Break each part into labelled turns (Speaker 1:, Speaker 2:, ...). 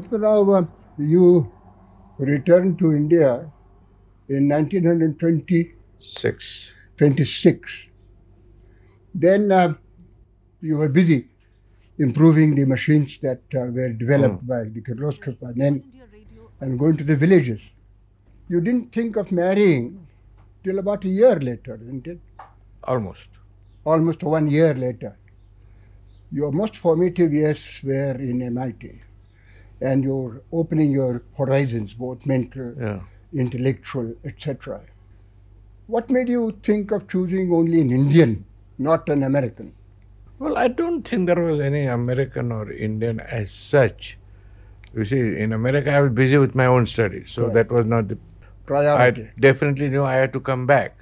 Speaker 1: Shatarava, you returned to India in 1926. 26. Then uh, you were busy improving the machines that uh, were developed mm. by the Kirloskar then and going to the villages. You didn't think of marrying till about a year later, didn't it? Almost. Almost one year later. Your most formative years were in MIT and you're opening your horizons, both mental, yeah. intellectual, etc. What made you think of choosing only an Indian, not an American? Well, I don't think there was
Speaker 2: any American or Indian as such. You see, in America, I was busy with my own studies, so right. that was not the priority. I definitely knew I had to come back,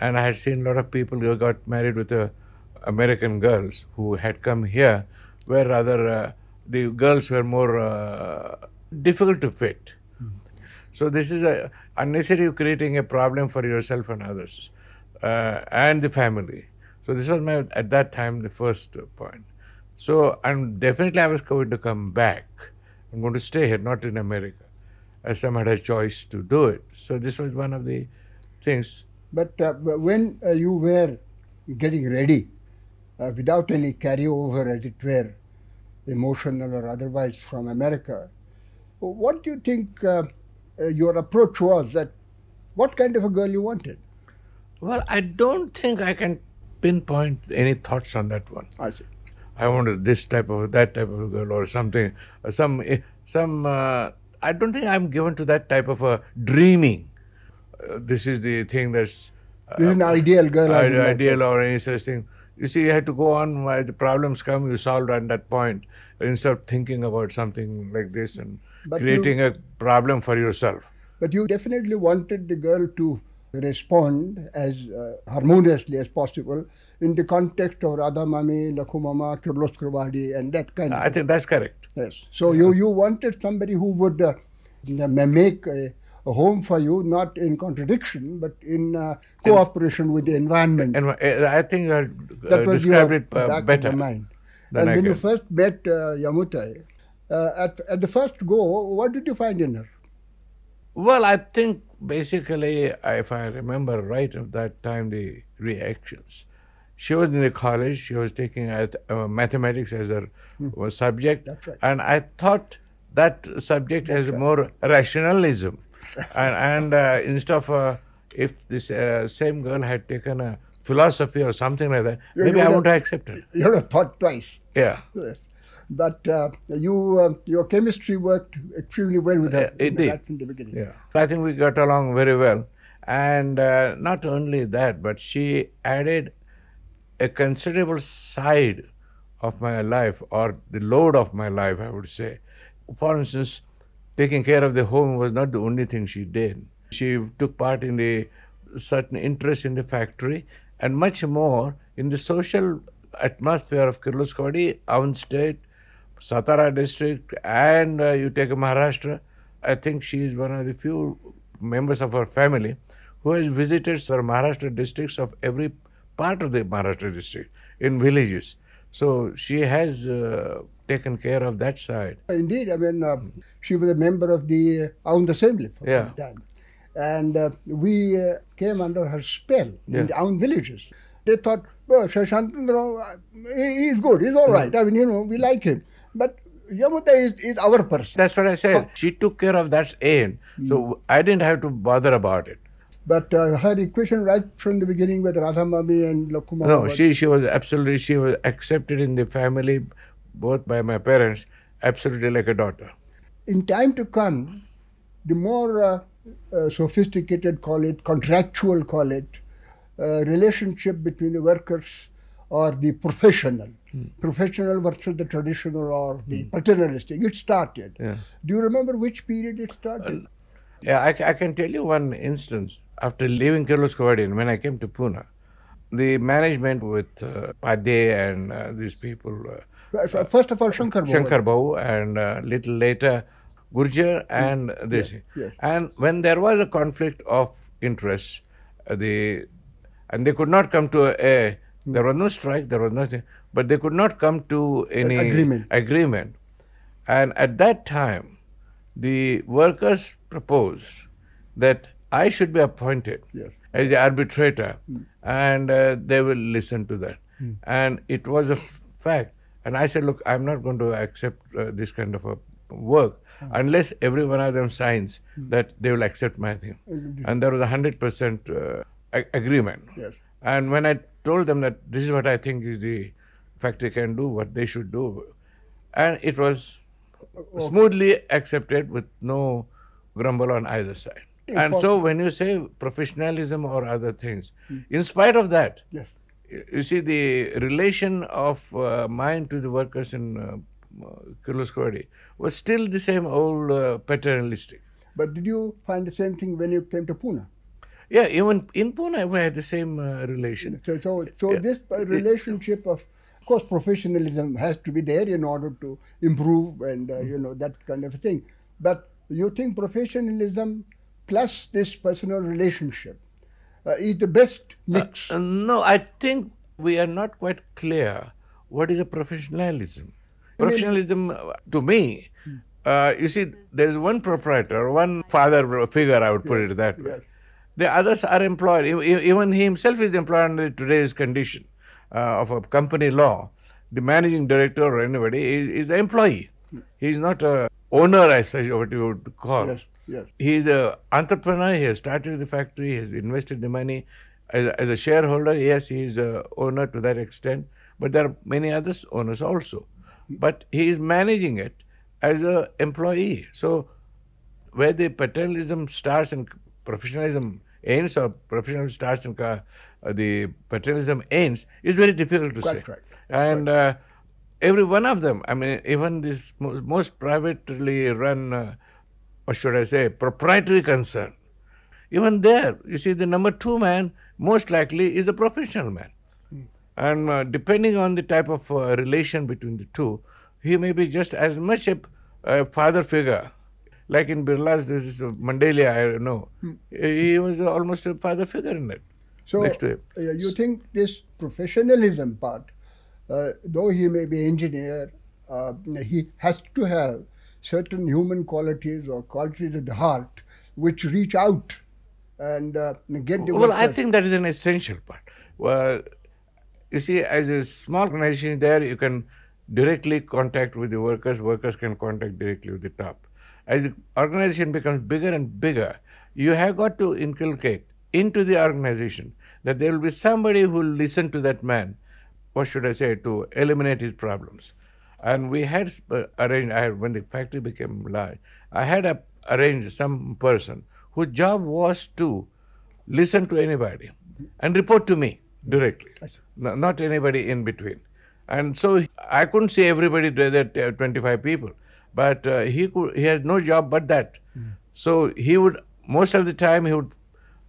Speaker 2: and I had seen a lot of people who got married with uh, American girls who had come here, were rather uh, the girls were more uh, difficult to fit. Mm. So this is a unnecessary creating a problem for yourself and others uh, and the family. So this was my at that time the first point. So and definitely I was going to come back. I'm going to stay here, not in America, as I had a choice to do it. So this was one of the things.
Speaker 1: But uh, when uh, you were getting ready, uh, without any carryover, as it were, emotional or otherwise, from America. What do you think uh, uh, your approach was that what kind of a girl you wanted? Well, I don't think I can pinpoint
Speaker 2: any thoughts on that one. I see. I wanted this type of that type of girl or something, or uh, some eh, some. Uh, I don't think I'm given to that type of a dreaming. Uh, this is the thing that's.
Speaker 1: Uh, this is an ideal girl. ideal
Speaker 2: like or any such thing. You see, you have to go on. Why the problems come, you solve at that point instead of thinking about something like this and but creating you, a problem for yourself.
Speaker 1: But you definitely wanted the girl to respond as uh, harmoniously as possible in the context of Radha Mami, Lakhu and that kind of I think that's correct. Yes. So yeah. you, you wanted somebody who would uh, make a, a, home for you, not in contradiction, but in uh, cooperation with the environment. And eh, I think you
Speaker 2: uh, described your, it uh, better and when you
Speaker 1: first met uh, Yamutai, uh, at, at the first go, what did you find in her?
Speaker 2: Well, I think basically, if I remember right, at that time, the reactions. She was in the college, she was taking uh, uh mathematics as her hmm. subject. Right. And I thought that subject That's has right. more rationalism. and, and uh, instead of, uh, if this uh, same girl had taken a philosophy or something like that, you, maybe you I wouldn't
Speaker 1: have, it. accepted. You would have thought twice. Yeah. Yes. But uh, you, uh, your chemistry worked extremely well with that. it did. from the beginning. Yeah.
Speaker 2: I think we got along very well. And uh, not only that, but she added a considerable side of my life or the load of my life, I would say. For instance, taking care of the home was not the only thing she did. She took part in the certain interest in the factory and much more in the social atmosphere of Kirloskodi, Avan state, Satara district, and uh, you take Maharashtra. I think she is one of the few members of her family who has visited her Maharashtra districts of every part of the Maharashtra district in villages. So she has uh, taken care of that side.
Speaker 1: Indeed, I mean, um, she was a member of the uh, Assembly for yeah. time and uh, we uh, came under her spell yeah. in our villages. They thought, well, oh, Shashantandrao, uh, he's good, he's all right. right. Mm-hmm. I mean, you know, we like him. But Yamuta is, is our person.
Speaker 2: That's what I said. Oh. She took care of that aim, mm. so I didn't have to bother about it.
Speaker 1: But uh, her equation right from the beginning with Radhamami and Lakuma. No, she,
Speaker 2: she was absolutely, she was accepted in the family, both by my parents, absolutely like a daughter.
Speaker 1: In time to come, the more uh, uh, sophisticated call it, contractual call it, uh, relationship between the workers or the professional, mm. professional versus the traditional or the hmm. paternalistic. It started. Yeah. Do you remember which period it started?
Speaker 2: Uh, yeah, I, I, can tell you one instance. After leaving Kerala when I came to Pune, the management with uh, Pade and uh, these people.
Speaker 1: Uh, first of all, Shankar Babu. Shankar
Speaker 2: Babu, and a uh, little later, Gurjar and this, And when there was a conflict of interest, uh, they and they could not come to a, a there was no strike, there was nothing, but they could not come to any agreement. agreement. And at that time, the workers proposed that I should be appointed yes. as the arbitrator, mm. and uh, they will listen to that. Mm. And it was a fact. And I said, look, I'm not going to accept uh, this kind of a work mm. unless every one of them signs mm. that they will accept my thing. And there was a 100% uh, agreement. Yes. And when I told them that this is what I think is the factory can do, what they should do, and it was okay. smoothly accepted with no grumble on either side. Important. And so when you say professionalism or other things, mm. in spite of that, yes. you see the relation of uh, mine to the workers in uh, Kirloskari was still the same old uh, paternalistic.
Speaker 1: But did you find the same thing when you came to Pune? Yeah, even in Pune we had the same uh, relation. So, so, so yeah. this uh, relationship of, of course, professionalism has to be there in order to improve and, uh, you know, that kind of thing. But you think professionalism plus this personal relationship uh, is the best uh,
Speaker 2: mix? Uh, no, I think we are not quite clear what is a professionalism. Professionalism, uh, to me, hmm. uh, you see, there is one proprietor, one father figure, I would put it that way. The others are employed. Even he himself is employed under today's condition uh, of a company law. The managing director or anybody is, is an employee. Hmm. He is not a owner as such, what you would call. Yes, yes. He is an entrepreneur. He has started the factory. He has invested the money. As, as a shareholder, yes, he is a owner to that extent. But there are many others owners also but he is managing it as an employee. So where the paternalism starts and professionalism ends, or professionalism starts and uh, the paternalism ends, is very difficult to Quite say. Correct. And uh, every one of them, I mean, even this most privately run, uh, or should I say, proprietary concern, even there, you see, the number two man most likely is a professional man. And uh, depending on the type of uh, relation between the two, he may be just as much a, a father figure. Like in Birla's, this is Mandelia, I know. Hmm. He was almost a father figure in it. So, uh,
Speaker 1: you think this professionalism part, uh, though he may be engineer, uh, he has to have certain human qualities or qualities of the heart which reach out and uh, get the. Well, I think
Speaker 2: that is an essential part. Well, you see, as a small organization there, you can directly contact with the workers. Workers can contact directly with the top. As the organization becomes bigger and bigger, you have got to inculcate into the organization that there will be somebody who will listen to that man, what should I say, to eliminate his problems. And we had uh, arranged, I had, when the factory became large, I had a, arranged some person whose job was to listen to anybody and report to me directly, no, not anybody in between. And so I couldn't see everybody there, uh, 25 people, but uh, he could, he had no job but that. Mm. So he would most of the time he would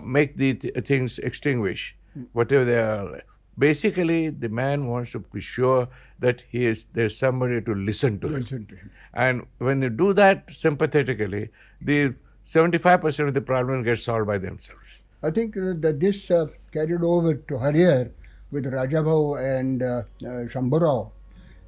Speaker 2: make the th- things extinguish mm. whatever they are. Basically, the man wants to be sure that he is there's somebody to listen to listen him. To him. And when you do that sympathetically, the 75% of the problem gets solved by themselves.
Speaker 1: I think uh, that this uh, carried over to Harrier with Rajabhav and uh, uh Shambhurao,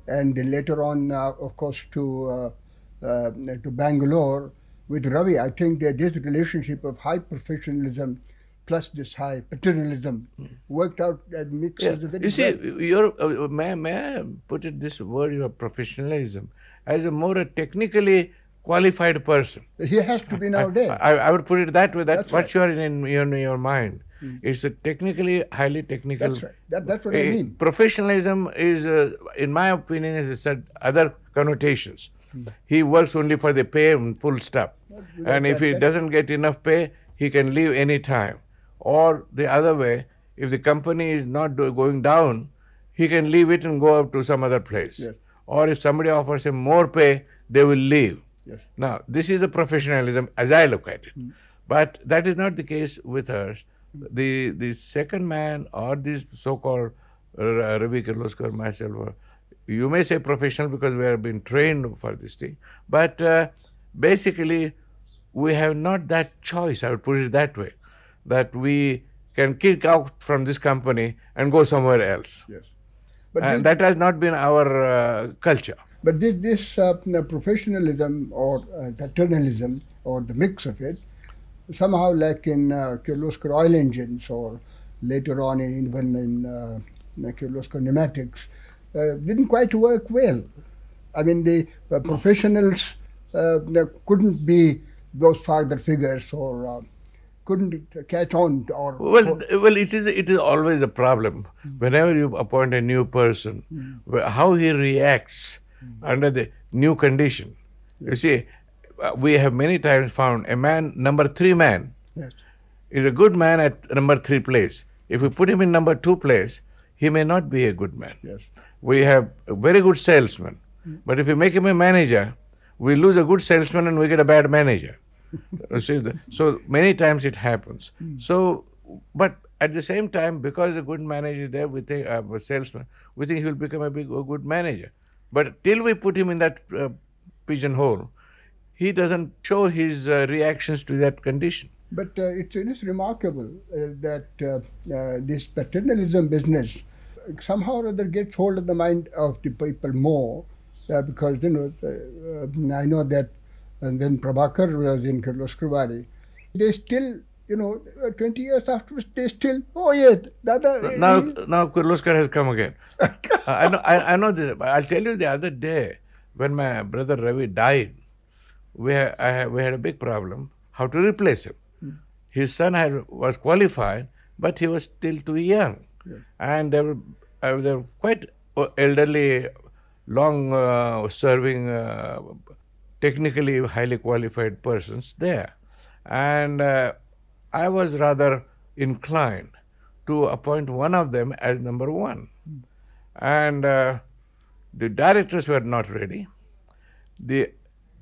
Speaker 1: and later on, of course, to to Bangalore with Ravi. I think that this relationship of high professionalism plus this high paternalism hmm. worked out and mixed yeah. You see,
Speaker 2: you your uh, may, may I put it this word, your professionalism, as a more technically qualified person. He has to be nowadays. I, I, I would put it that way. That that's what right. you are in, in your mind. Mm. It's a technically highly technical. That's right.
Speaker 1: That, that's what I eh, mean.
Speaker 2: Professionalism is, uh, in my opinion, as I said, other connotations. Mm. He works only for the pay and full stop. And if that, he that. doesn't get enough pay, he can leave any time. Or the other way, if the company is not do, going down, he can leave it and go up to some other place. Yes. Or if somebody offers him more pay, they will leave. Yes. Now, this is a professionalism as I look at it. Mm. But that is not the case with hers. Mm. The the second man or this so-called uh, Ravi Kirloskar, myself, uh, you may say professional because we have been trained for this thing. But uh, basically, we have not that choice, I would put it that way, that we can kick out from this company and go somewhere else.
Speaker 1: Yes. But and that
Speaker 2: has not been our uh, culture.
Speaker 1: But this, this uh, professionalism or uh, paternalism or the mix of it, somehow like in uh, Kirloskar oil engines or later on in, even in uh, Kirloskar pneumatics, uh, didn't quite work well. I mean, the uh, professionals uh, couldn't be those father figures or uh, couldn't catch on or well
Speaker 2: or well it is it is always a problem mm. whenever you appoint a new person mm. how he reacts mm. under the new condition. You see, uh, we have many times found a man, number three man, yes. is a good man at number three place. If we put him in number two place, he may not be a good man. Yes. We have a very good salesman, mm. but if we make him a manager, we lose a good salesman and we get a bad manager. so many times it happens. Mm. So, but at the same time, because a good manager is there, we think uh, a salesman, we think he will become a big a good manager. But till we put him in that uh, pigeonhole, he doesn't show his uh, reactions to that condition.
Speaker 1: But uh, it's, it is remarkable uh, that uh, uh, this paternalism business somehow or other gets hold of the mind of the people more because, you know, I know that and then Prabhakar was in Kirloskar they still you know, uh, 20 years after, they still, oh yes, Now, he,
Speaker 2: now Kirloskar has come again. Uh, I know, I, I know this, but I'll tell you the other day when my brother Ravi died, we had, I, we had a big problem how to replace him. Hmm. His son had, was qualified, but he was still too young. Yes. And they were, uh, they were quite uh, elderly, long uh, serving, uh, technically highly qualified persons there. And I was rather inclined to appoint one of them as number one. And uh, the directors were not ready. The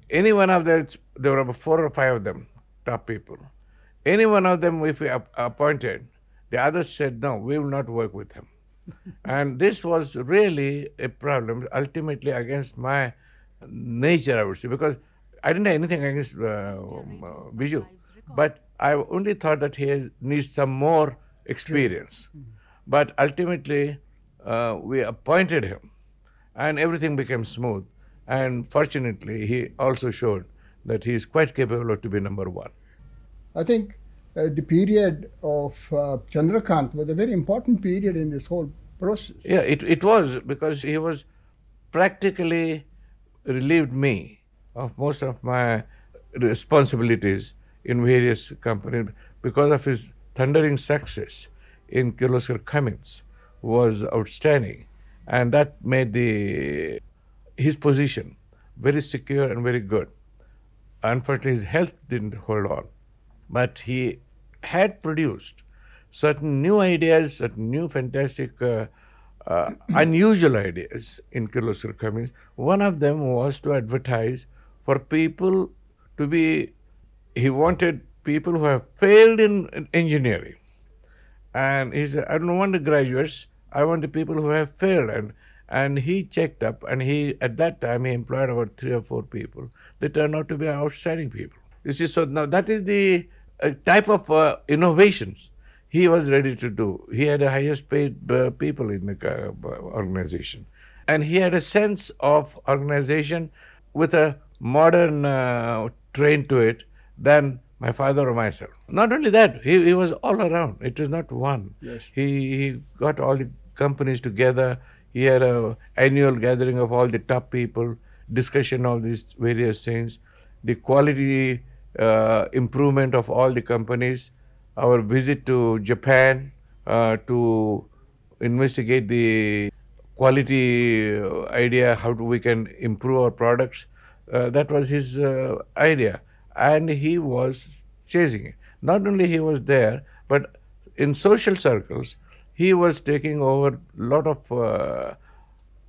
Speaker 2: any one of them, there were four or five of them, top people. Any one of them, if we appointed, the others said, no, we will not work with him. and this was really a problem, ultimately against my nature, I would say, because I didn't have anything against uh, um, uh Biju. But I only thought that he needs some more experience. Mm-hmm. But ultimately, uh, we appointed him, and everything became smooth. And fortunately, he also showed that he is quite capable to be number one.
Speaker 1: I think uh, the period of uh, Chandrakant was a very important period in this whole process. Yeah,
Speaker 2: it, it was because he was practically relieved me of most of my responsibilities in various companies because of his thundering success in Kirloskar Cummins was outstanding. And that made the, his position very secure and very good. Unfortunately, his health didn't hold on. But he had produced certain new ideas, certain new fantastic, uh, uh, unusual ideas in Kirloskar Cummins. One of them was to advertise for people to be he wanted people who have failed in engineering. And he said, I don't want the graduates, I want the people who have failed. And, and he checked up, and he at that time he employed about three or four people. They turned out to be outstanding people. You see, so now that is the uh, type of uh, innovations he was ready to do. He had the highest paid uh, people in the uh, organization. And he had a sense of organization with a modern uh, train to it than my father or myself. Not only that, he, he was all around. It was not one. Yes. He, he got all the companies together. He had an annual gathering of all the top people, discussion of these various things, the quality uh, improvement of all the companies, our visit to Japan uh, to investigate the quality uh, idea, how do we can improve our products. Uh, that was his uh, idea and he was chasing it. Not only he was there, but in social circles, he was taking over a lot of uh,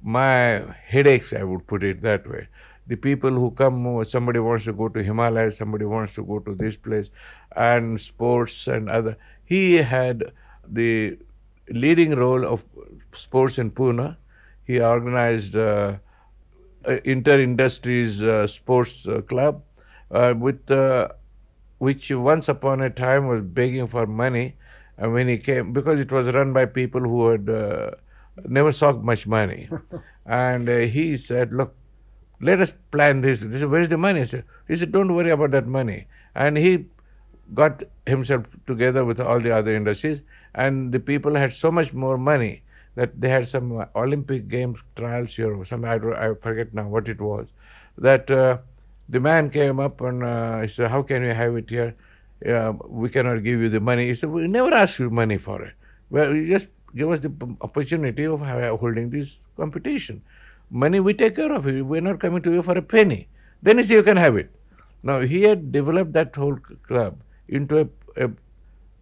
Speaker 2: my headaches, I would put it that way. The people who come, uh, somebody wants to go to Himalayas, somebody wants to go to this place, and sports and other. He had the leading role of sports in Pune. He organized uh, uh inter industries uh, sports uh, club uh, with uh, which once upon a time was begging for money. And when he came, because it was run by people who had uh, never sought much money. and uh, he said, Look, let us plan this. He said, Where's the money? I said, he said, Don't worry about that money. And he got himself together with all the other industries, and the people had so much more money that they had some Olympic Games trials here, or some I, I forget now what it was, that uh, the man came up and uh, he said, How can we have it here? Uh, we cannot give you the money. He said, We never ask you money for it. Well, you just give us the opportunity of holding this competition. Money we take care of it. We're not coming to you for a penny. Then he said, You can have it. Now, he had developed that whole club into a, a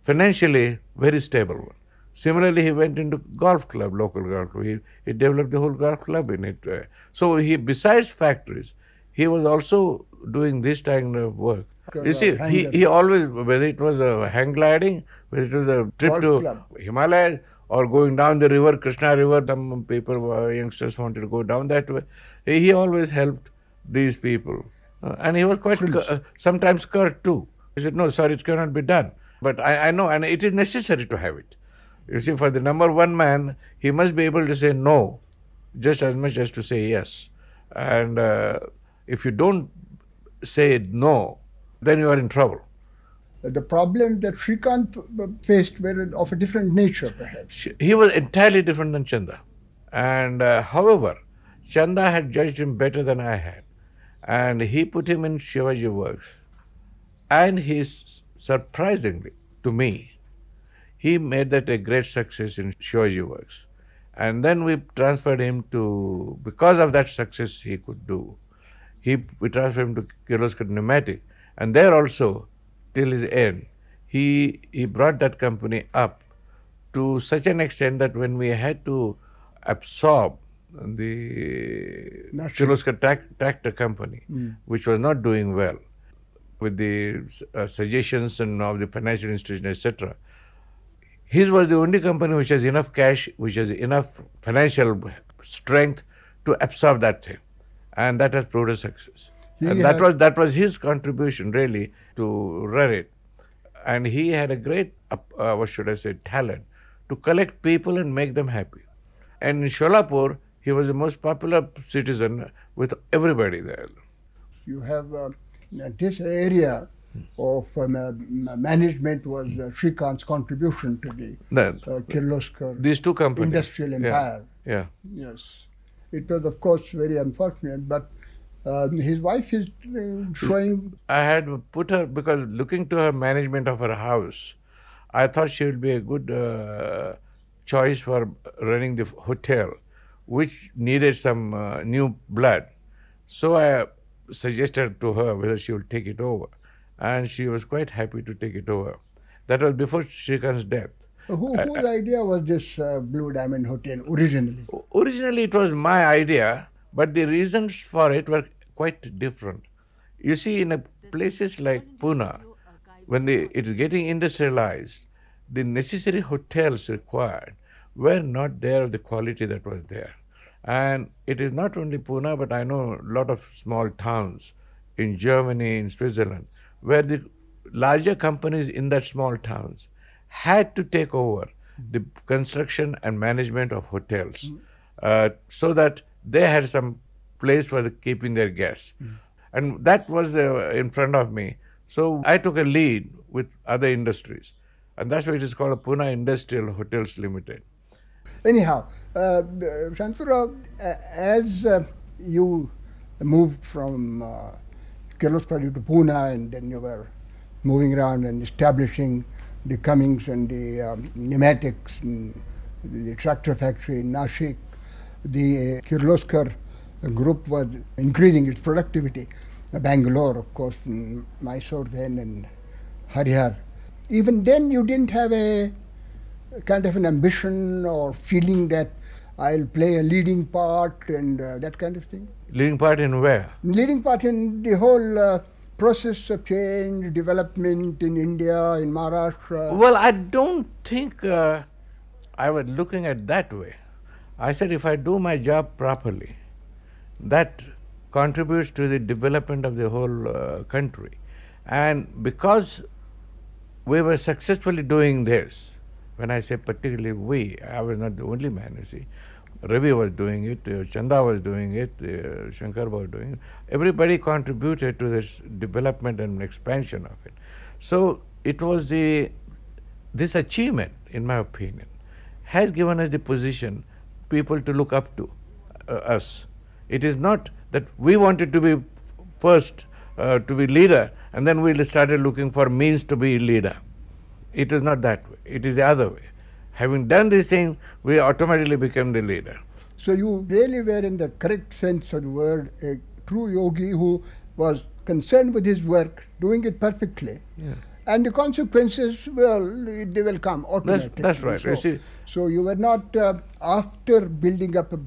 Speaker 2: financially very stable one. Similarly, he went into golf club, local golf club. He, he developed the whole golf club in it. Uh, so he, besides factories, he was also doing this kind of work. You see, he, he always, whether it was a hang gliding, whether it was a trip Golf to club. Himalayas or going down the river, Krishna River, some people, uh, youngsters wanted to go down that way. He always helped these people. Uh, and he was quite, uh, sometimes curt too. He said, no, sir, it cannot be done. But I, I know, and it is necessary to have it. You see, for the number one man, he must be able to say no just as much as to say yes. And uh, if you don't say no, then you are in trouble.
Speaker 1: The problem that Srikant faced were of a different nature, perhaps.
Speaker 2: He was entirely different than Chanda. And uh, however, Chanda had judged him better than I had. And he put him in Shivaji works. And he, surprisingly to me, he made that a great success in Shivaji works. And then we transferred him to, because of that success he could do, he, we transferred him to Kirloskar Pneumatic. And there also, till his end, he, he brought that company up to such an extent that when we had to absorb the Kirloskar Tractor Company, mm. which was not doing well, with the uh, suggestions and of the financial institution, etc. His was the only company which has enough cash, which has enough financial strength to absorb that thing and that has proved a success. that was that was his contribution really to Reddit, and he had a great uh, what should I say talent to collect people and make them happy. And in Sholapur, he was the most popular citizen with everybody there.
Speaker 1: You have uh, this area of um, uh, management was uh, Shrikant's contribution to the uh, Kirloskar these two companies industrial empire. Yeah. yeah. Yes. It was, of course, very unfortunate, but uh, his wife is uh, showing.
Speaker 2: I had put her because looking to her management of her house, I thought she would be a good uh, choice for running the hotel, which needed some uh, new blood. So I suggested to her whether she would take it over, and she was quite happy to take it over. That was before Shrikant's death.
Speaker 1: Who, uh, whose uh, idea was this uh, Blue Diamond Hotel originally?
Speaker 2: Originally, it was my idea, but the reasons for it were quite different. You see, in places like Pune, when the, it is getting industrialized, the necessary hotels required were not there of the quality that was there. And it is not only Pune, but I know a lot of small towns in Germany, in Switzerland, where the larger companies in that small towns had to take over the construction and management of hotels hmm. uh, so that they had some place for the, keeping their guests. Hmm. And that was uh, in front of me. So I took a lead with other industries. And that's why it is called Pune Industrial Hotels Limited.
Speaker 1: Anyhow, uh, uh, as uh, you moved from uh, to Pune and then you were moving around and establishing the Cummings and the um, pneumatics, and the tractor factory in Nashik. The uh, Kirloskar group was increasing its productivity. Bangalore, of course, and Mysore then, and Harihar. Even then, you didn't have a kind of an ambition or feeling that I'll play a leading part and uh, that kind of thing. Leading
Speaker 2: part in where?
Speaker 1: Leading part in the whole. Uh, process of change, development in India, in Maharashtra? Well, I don't think uh, I was
Speaker 2: looking at that way. I said if I do my job properly, that contributes to the development of the whole uh, country. And because we were successfully doing this, when I say particularly we, I was not the only man, you see, Ravi was doing it, uh, Chanda was doing it, uh, Shankar was doing it. Everybody contributed to this development and expansion of it. So it was the this achievement, in my opinion, has given us the position people to look up to uh, us. It is not that we wanted to be first uh, to be leader and then we started looking for means to be leader. It is not that way. It is the other way. Having done this thing, we automatically became the leader.
Speaker 1: So you really were, in the correct sense of the word, a true yogi who was concerned with his work, doing it perfectly. Yeah. And the consequences, well, they will come automatically. That's, that's right. So, so, you were not uh, after building up a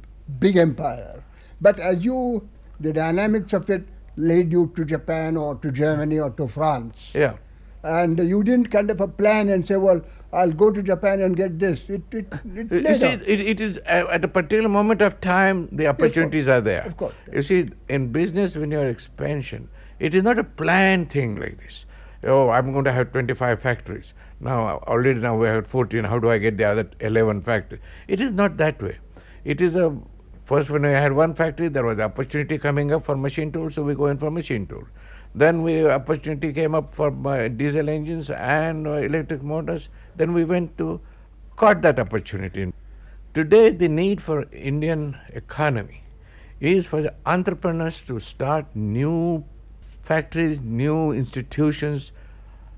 Speaker 1: big empire, but as you, the dynamics of it led you to Japan or to Germany or to France. Yeah and you didn't kind of a plan and say, well, I'll go to Japan and get this. It, it, it you see,
Speaker 2: it, it is uh, at a particular moment of time, the opportunities yes, are there. Of course. You see, in business, when you're expansion, it is not a planned thing like this. Oh, I'm going to have 25 factories. Now, already now we have 14. How do I get the other 11 factories? It is not that way. It is a first when I had one factory, there was opportunity coming up for machine tool, so we go in for machine tool. Then we opportunity came up for uh, diesel engines and uh, electric motors. Then we went to caught that opportunity. Today, the need for Indian economy is for the entrepreneurs to start new factories, new institutions,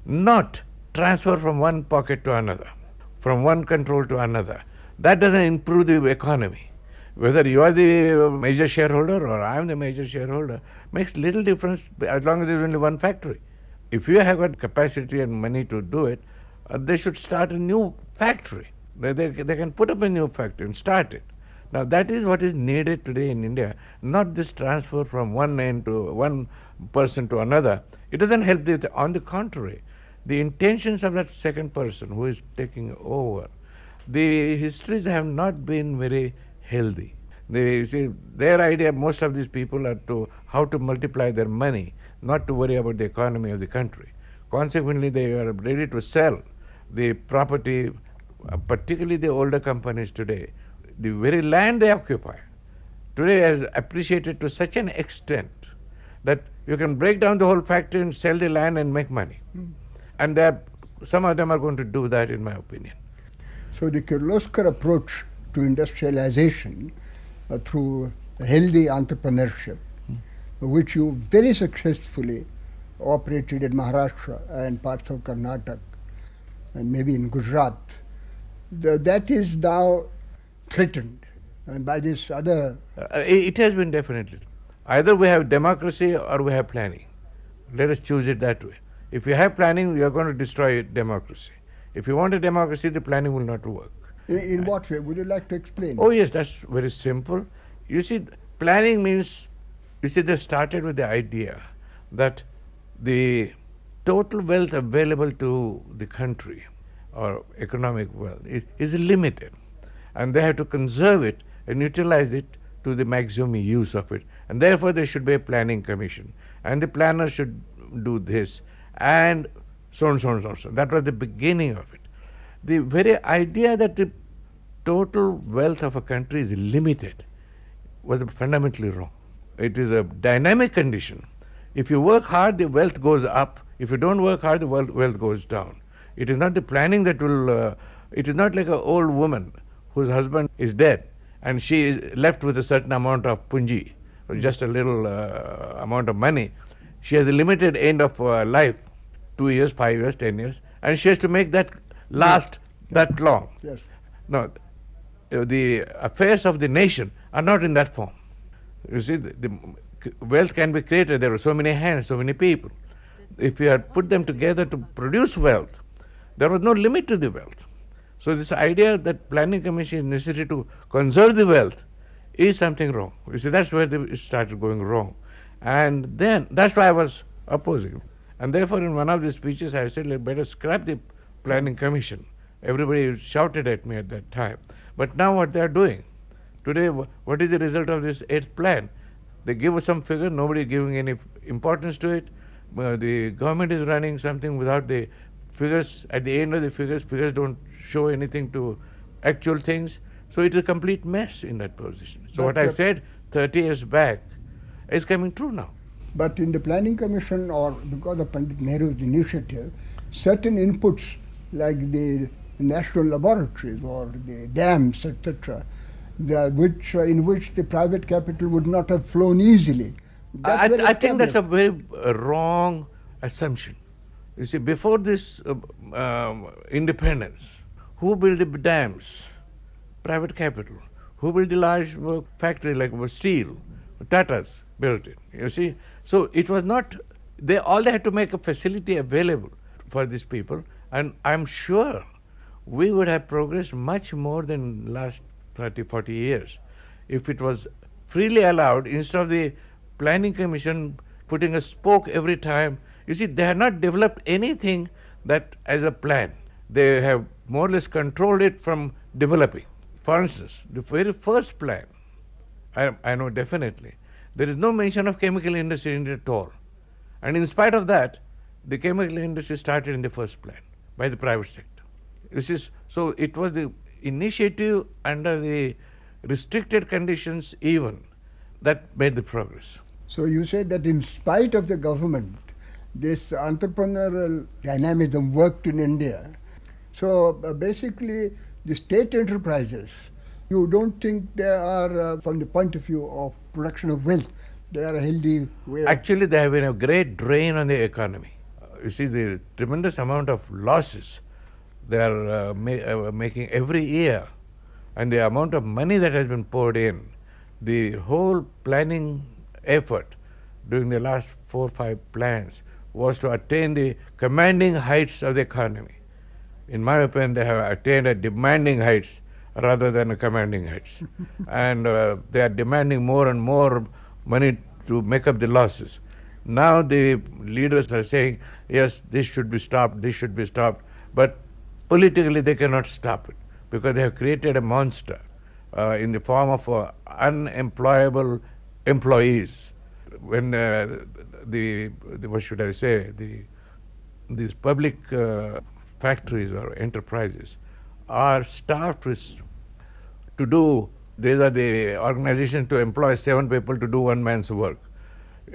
Speaker 2: not transfer from one pocket to another, from one control to another. That doesn't improve the economy whether you are the major shareholder or I am the major shareholder makes little difference as long as there is only one factory. If you have got capacity and money to do it, uh, they should start a new factory. They, they, they can put up a new factory and start it. Now that is what is needed today in India, not this transfer from one end to one person to another. It doesn't help. On the contrary, the intentions of that second person who is taking over, the histories have not been very healthy. They see their idea. Most of these people are to how to multiply their money, not to worry about the economy of the country. Consequently, they are ready to sell the property, uh, particularly the older companies today, the very land they occupy. Today has appreciated to such an extent that you can break down the whole factory and sell the land and make money. Mm. And some of them are going to do that, in my opinion.
Speaker 1: So the Kirloskar approach to industrialization uh, through healthy entrepreneurship, mm. which you very successfully operated in Maharashtra and parts of Karnataka and maybe in Gujarat. The, that is now threatened by this other.
Speaker 2: Uh, it, it has been definitely. Either we have democracy or we have planning. Let us choose it that way. If you have planning, you are going to destroy democracy. If you want a democracy, the planning will not work. In, in what way? Would you like to explain? Oh, yes, that's very simple. You see, planning means, you see, they started with the idea that the total wealth available to the country or economic wealth is, is limited. And they have to conserve it and utilize it to the maximum use of it. And therefore, there should be a planning commission. And the planner should do this. And so on, so on, so on. That was the beginning of it the very idea that the total wealth of a country is limited was fundamentally wrong. It is a dynamic condition. If you work hard, the wealth goes up. If you don't work hard, the wealth, wealth goes down. It is not the planning that will, uh, it is not like an old woman whose husband is dead and she is left with a certain amount of punji, or just a little uh, amount of money. She has a limited end of uh, life, two years, five years, ten years, and she has to make that last that long. Yes. No, the affairs of the nation are not in that form. You see, the, the wealth can be created. There are so many hands, so many people. If you had put them together to produce wealth, there was no limit to the wealth. So this idea that planning commission is necessary to conserve the wealth is something wrong. You see, that's where it started going wrong. And then, that's why I was opposing. And therefore, in one of the speeches, I said, let better scrap the planning commission. Everybody shouted at me at that time. But now what they are doing? Today, what is the result of this eighth plan? They give us some figure, nobody giving any importance to it. Uh, the government is running something without the figures. At the end of the figures, figures don't show anything to actual things. So it's a complete mess in that position. So but what I said 30 years back
Speaker 1: is coming true now. But in the Planning Commission or because of Pandit Nehru's initiative, certain inputs like the national laboratories or the dams, etc., which, uh, in which the private capital would not have flown easily. I, th- I, think that's a
Speaker 2: very uh, wrong assumption. You see, before this uh, um, independence, who built the dams? Private capital. Who built the large uh, factory like uh, steel? Tatas built it. You see, so it was not. They all they had to make a facility available for these people, and I'm sure we would have progressed much more than last 30, 40 years if it was freely allowed instead of the planning commission putting a spoke every time. You see, they have not developed anything that as a plan. They have more or less controlled it from developing. For instance, the very first plan, I, I know definitely, there is no mention of chemical industry in it at all. And in spite of that, the chemical industry started in the first plan by the private sector. This is so it was the initiative under the restricted conditions even that made the progress.
Speaker 1: So you say that in spite of the government, this entrepreneurial dynamism worked in India. So uh, basically, the state enterprises, you don't think they are, uh, from the point of view of production of wealth, they are a healthy way.
Speaker 2: Actually, they have been a great drain on the economy you see the tremendous amount of losses they are uh, ma uh, making every year and the amount of money that has been poured in, the whole planning effort during the last four or five plans was to attain the commanding heights of the economy. In my opinion, they have attained a demanding heights rather than a commanding heights. and uh, they are demanding more and more money to make up the losses. Now the leaders are saying, yes, this should be stopped, this should be stopped. But politically, they cannot stop it because they have created a monster uh, in the form of uh, unemployable employees. When uh, the, the, what should I say, the, these public uh, factories or enterprises are staffed with to do, these are the organizations to employ seven people to do one man's work.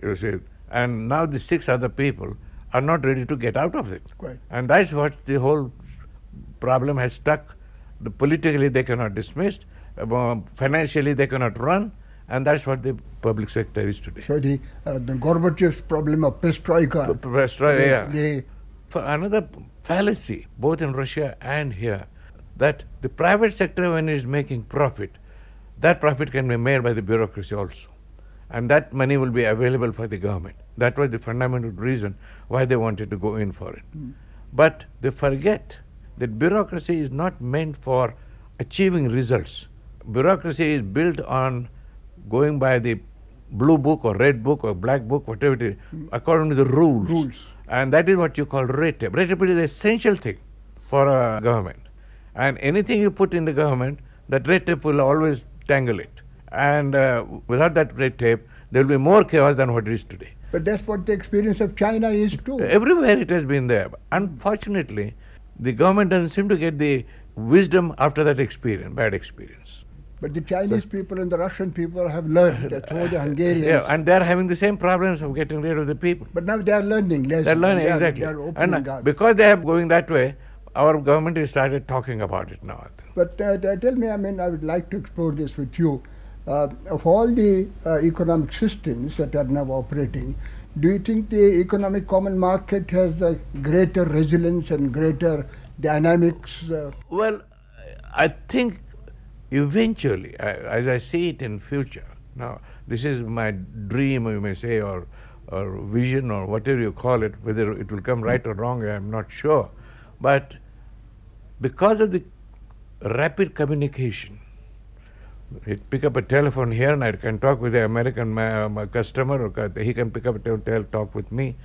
Speaker 2: You see, and now the six other people are not ready to get out of it. Right. And that's what the whole problem has stuck. The politically, they cannot dismiss. Uh, financially, they cannot run. And that's what the public sector is today. So the,
Speaker 1: uh, the Gorbachev's problem of perestroika.
Speaker 2: Perestroika, yeah. They For another fallacy, both in Russia and here, that the private sector, when it is making profit, that profit can be made by the bureaucracy also and that money will be available for the government. That was the fundamental reason why they wanted to go in for it. Mm. But they forget that bureaucracy is not meant for achieving results. Bureaucracy is built on going by the blue book or red book or black book, whatever it is, mm. according to the rules. rules. And that is what you call red tape. Red tape is the essential thing for a government. And anything you put in the government, that red tape will always tangle it and uh, without that red tape, there will be more chaos than what it is
Speaker 1: today. But that's what the experience of China is too.
Speaker 2: Everywhere it has been there. Unfortunately, the government doesn't seem to get the wisdom after that experience, bad
Speaker 1: experience. But the Chinese so, people and the Russian people have learned that through the Hungarians. Yeah, and they are having the same problems of getting rid of the people. But now they are learning. Less they are learning, they are, exactly. They are and up. because
Speaker 2: they are going that way, our government has started talking about it now.
Speaker 1: But uh, uh, tell me, I mean, I would like to explore this with you uh, of all the uh, economic systems that are now operating, do you think the economic common market has a greater resilience and greater dynamics? Uh? Well, I think
Speaker 2: eventually, as I see it in future, now this is my dream, you may say, or or vision or whatever you call it, whether it will come right or wrong, I'm not sure. But because of the rapid communication, he'd pick up a telephone here and I can talk with the American ma- uh, ma- customer. He can pick up a telephone, talk with me.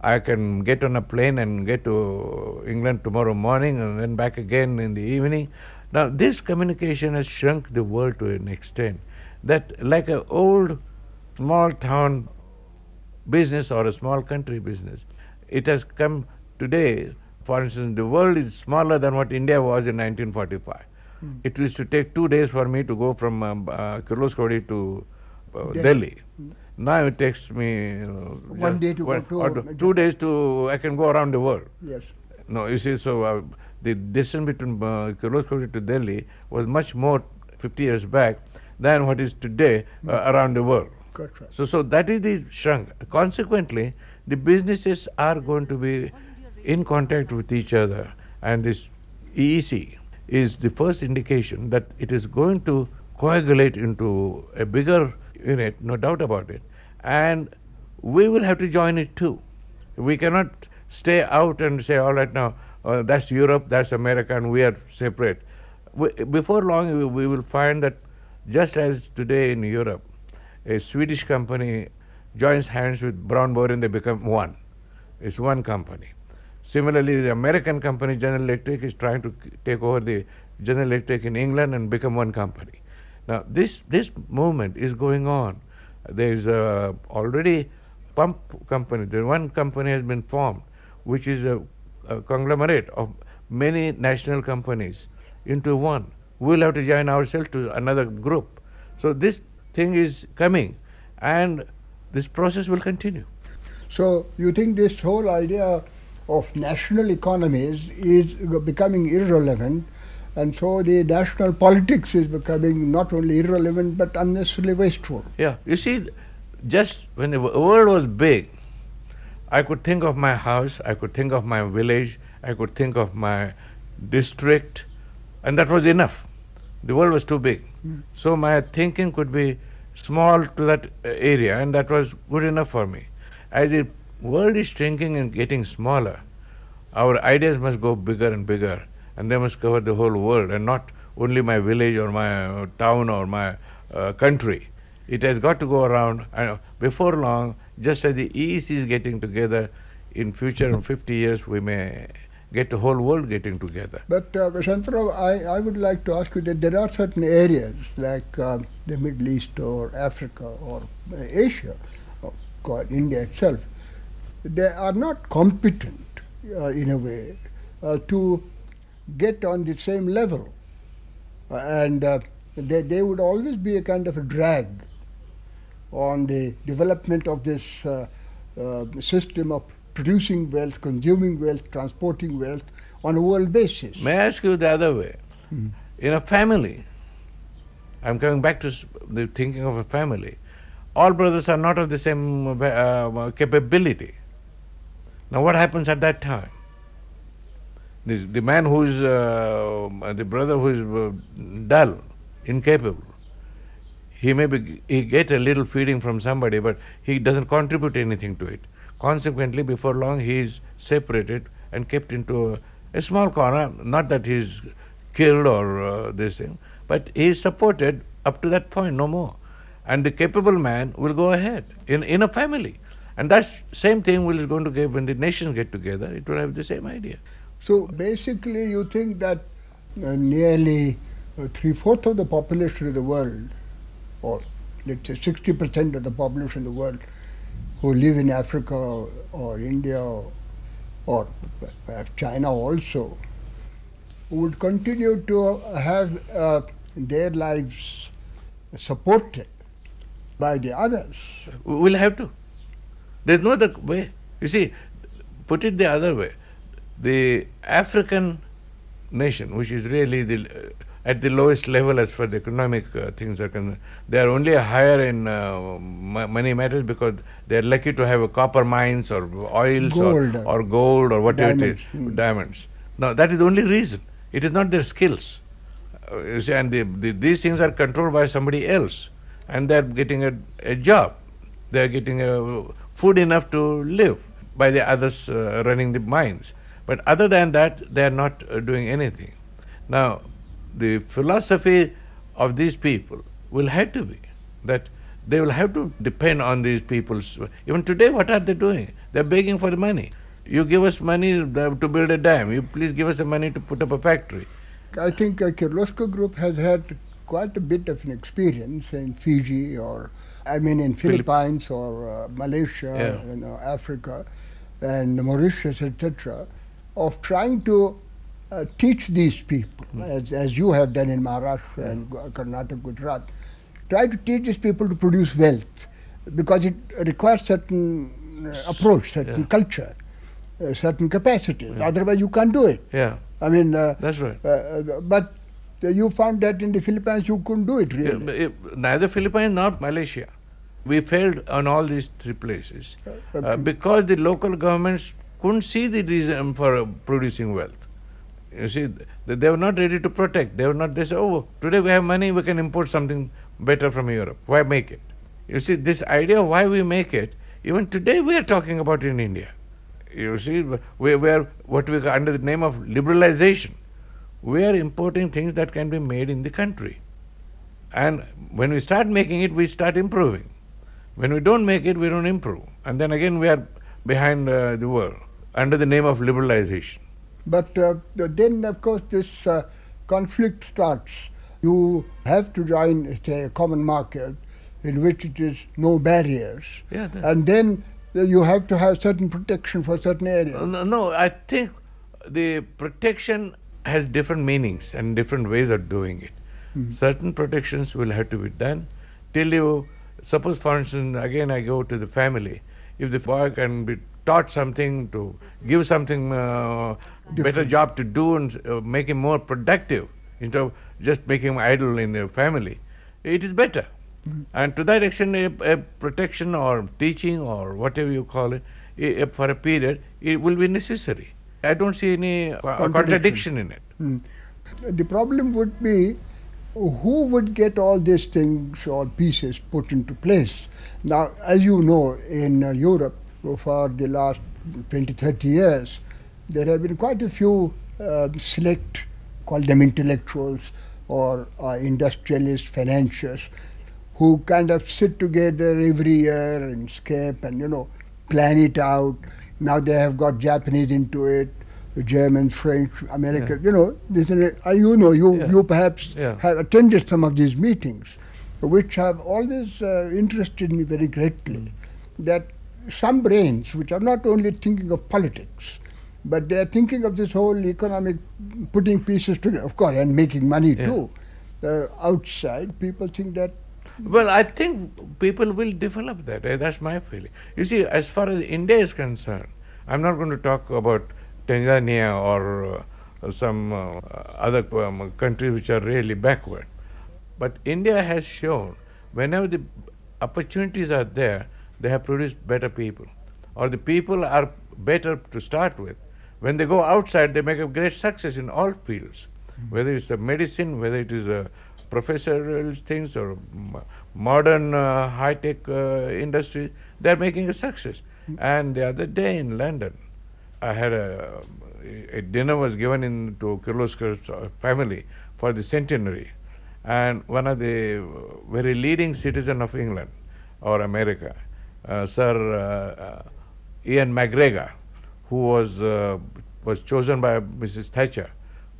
Speaker 2: I can get on a plane and get to England tomorrow morning and then back again in the evening. Now, this communication has shrunk the world to an extent that, like an old small town business or a small country business, it has come today. For instance, the world is smaller than what India was in 1945. Mm. It used to take two days for me to go from um, uh, Kirloskodi to uh, Delhi. Delhi. Mm. Now it takes me uh, one day to one, go to, to two days to I can go around the world. Yes. No, you see, so uh, the distance between uh, Kirloskodi to Delhi was much more 50 years back than what is today uh, mm. around the world. So, so that is the shrunk. Consequently, the businesses are going to be in contact with each other and this EEC is the first indication that it is going to coagulate into a bigger unit, no doubt about it. And we will have to join it too. We cannot stay out and say, all right, now uh, that's Europe, that's America, and we are separate. We, before long, we, we will find that just as today in Europe, a Swedish company joins hands with Brown Board and they become one. It's one company. Similarly, the American company General Electric is trying to take over the General Electric in England and become one company. Now, this, this movement is going on. There is uh, already pump company. There one company has been formed, which is a, a conglomerate of many national companies into one. We'll have to join ourselves to another group. So this thing is coming, and
Speaker 1: this process will continue. So you think this whole idea of national economies is becoming irrelevant and so the national politics is becoming not only irrelevant but unnecessarily wasteful.
Speaker 2: Yeah, you see, just when the world was big, I could think of my house, I could think of my village, I could think of my district, and that was enough. The world was too big. Mm. So my thinking could be small to that area, and that was good enough for me. As it world is shrinking and getting smaller. Our ideas must go bigger and bigger, and they must cover the whole world and not only my village or my uh, town or my uh, country. It has got to go around, and uh, before long, just as the EEC is getting together, in future, in 50 years, we may get the whole world getting together.
Speaker 1: But uh, I, I would like to ask you that there are certain areas like uh, the Middle East or Africa or uh, Asia, or God, India itself, they are not competent uh, in a way uh, to get on the same level. Uh, and uh, they, they would always be a kind of a drag on the development of this uh, uh, system of producing wealth, consuming wealth, transporting wealth on a world basis.
Speaker 2: May I ask you the other way? Mm. In a family, I'm going back to the thinking of a family, all brothers are not of the same capability. Now, what happens at that time? The, the man who is, uh, the brother who is uh, dull, incapable, he may be, he get a little feeding from somebody, but he doesn't contribute anything to it. Consequently, before long, he is separated and kept into a, a small corner. Not that he is killed or uh, this thing, but he is supported up to that point, no more. And the capable man will go ahead in, in a family. And that same thing will is going to give when the nations get together, it will have the same idea.
Speaker 1: So basically, you think that uh, nearly uh, three fourths of the population of the world, or let's say 60 percent of the population of the world, who live in Africa or, or India or, or China also, would continue to have uh, their lives supported by the others. We'll have
Speaker 2: to. There's no other way. You see, put it the other way. The African nation, which is really the uh, at the lowest level as far as economic uh, things are concerned. They are only higher in uh, money matters because they are lucky to have copper mines or oils gold. Or, or, gold or whatever diamonds. it is, hmm. diamonds. Now that is the only reason. It is not their skills. Uh, you see, and the, the, these things are controlled by somebody else, and they are getting a, a job. They are getting a food enough to live by the others uh, running the mines. But other than that, they are not uh, doing anything. Now, the philosophy of these people will have to be that they will have to depend on these people's. Even today, what are they doing? They're begging for the money. You give us money to build a dam. You please give us the money to put up a factory.
Speaker 1: I think uh, Kirloska Group has had quite a bit of an experience in Fiji or I mean, in Philippines or uh, Malaysia, yeah. you know, Africa, and Mauritius, etc., of trying to uh, teach these people, mm. as, as you have done in Maharashtra and Karnataka, Gujarat, try to teach these people to produce wealth, because it requires certain uh, approach, certain yeah. culture, uh, certain capacities. Otherwise, you can't do it. Yeah, I mean, uh, that's right. Uh, but you found that in the Philippines you couldn't do it really.
Speaker 2: it, neither Philippines nor Malaysia we failed on all these three places uh, uh because the local governments couldn't see the reason for uh, producing wealth. You see, they were not ready to protect. They were not, they said, oh, today we have money, we can import something better from Europe. Why make it? You see, this idea of why we make it, even today we are talking about in India. You see, we, we are what we under the name of liberalization. We are importing things that can be made in the country. And when we start making it, we start improving. When we don't make it, we don't improve. And then again, we are behind uh, the world under the name of liberalization.
Speaker 1: But uh, then, of course, this uh, conflict starts. You have to join say, a common market in which it is no barriers. Yeah, and then uh, you have to have certain protection for certain areas. No, uh, no, I think
Speaker 2: the protection has different meanings and different ways of doing it. Mm -hmm. Certain protections will have to be done till you Suppose, for instance, again I go to the family. If the boy can be taught something to give something uh, better job to do and uh, make him more productive instead of just making him idle in the family, it is better. Mm-hmm. And to that extent, a, a, protection or teaching or whatever you call it a, a, for a period, it will be necessary. I don't see any uh, contradiction, contradiction in it.
Speaker 1: Mm. The problem would be who would get all these things or pieces put into place? Now, as you know, in uh, Europe for the last 20, 30 years, there have been quite a few uh, select, call them intellectuals or uh, industrialists, financiers, who kind of sit together every year and scape and, you know, plan it out. Now they have got Japanese into it, German, French, American, you know, this and that. you know, you, you perhaps have attended some of these meetings, which have always uh, interested me very greatly, that some brains, which are not only thinking of politics, but they are thinking of this whole economic, putting pieces together, of course, and making money too. Uh, outside, people think that
Speaker 2: well, I think people will develop that. Eh? That's my feeling. You see, as far as India is concerned, I'm not going to talk about Tanzania or uh, some uh, other um, countries which are really backward. But India has shown whenever the opportunities are there, they have produced better people, or the people are better to start with. When they go outside, they make a great success in all fields, mm-hmm. whether it's a medicine, whether it is a uh, professorial things or modern uh, high-tech uh, industries, they're making a success. Mm-hmm. And the other day in London, I had a, a dinner was given in to Kirloskar's family for the centenary, and one of the very leading citizen of England or America, uh, Sir uh, Ian MacGregor, who was uh, was chosen by Mrs. Thatcher